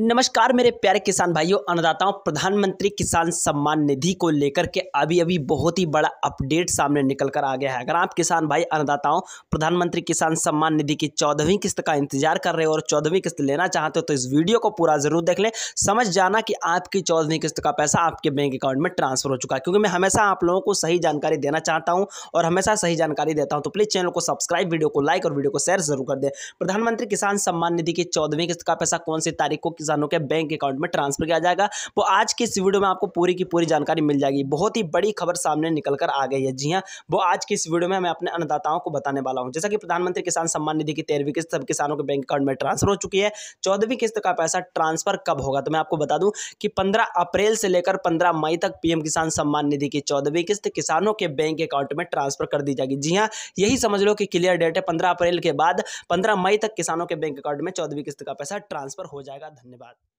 नमस्कार मेरे प्यारे किसान भाइयों अन्नदाताओं प्रधानमंत्री किसान सम्मान निधि को लेकर के अभी अभी बहुत ही बड़ा अपडेट सामने निकल कर आ गया है अगर आप किसान भाई अन्नदाताओं प्रधानमंत्री किसान सम्मान निधि की चौदहवीं किस्त का इंतजार कर रहे हो और चौदहवीं किस्त लेना चाहते हो तो इस वीडियो को पूरा जरूर देख लें समझ जाना कि आपकी चौदहवीं किस्त का पैसा आपके बैंक अकाउंट में ट्रांसफर हो चुका है क्योंकि मैं हमेशा आप लोगों को सही जानकारी देना चाहता हूँ और हमेशा सही जानकारी देता हूँ तो प्लीज़ चैनल को सब्सक्राइब वीडियो को लाइक और वीडियो को शेयर जरूर कर दें प्रधानमंत्री किसान सम्मान निधि की चौदहवीं किस्त का पैसा कौन सी तारीख को किसानों के बैंक अकाउंट में ट्रांसफर किया जाएगा वो तो आज की इस वीडियो में आपको पूरी की पूरी जानकारी मिल जाएगी बहुत ही बड़ी खबर सामने निकल कर आ गई है जी हाँ वो आज की इस वीडियो में मैं अपने अन्नदाताओं को बताने वाला हूँ जैसा कि प्रधानमंत्री किसान सम्मान निधि की तेरहवीं किस्त सब किसानों के बैंक अकाउंट में ट्रांसफर हो चुकी है चौदहवीं किस्त का पैसा ट्रांसफर कब होगा तो मैं आपको बता दूँ कि पंद्रह अप्रैल से लेकर पंद्रह मई तक पीएम किसान सम्मान निधि की चौदहवीं किस्त किसानों के बैंक अकाउंट में ट्रांसफर कर दी जाएगी जी हाँ यही समझ लो कि क्लियर डेट है पंद्रह अप्रैल के बाद पंद्रह मई तक किसानों के बैंक अकाउंट में चौदहवीं किस्त का पैसा ट्रांसफर हो जाएगा धन्यवाद about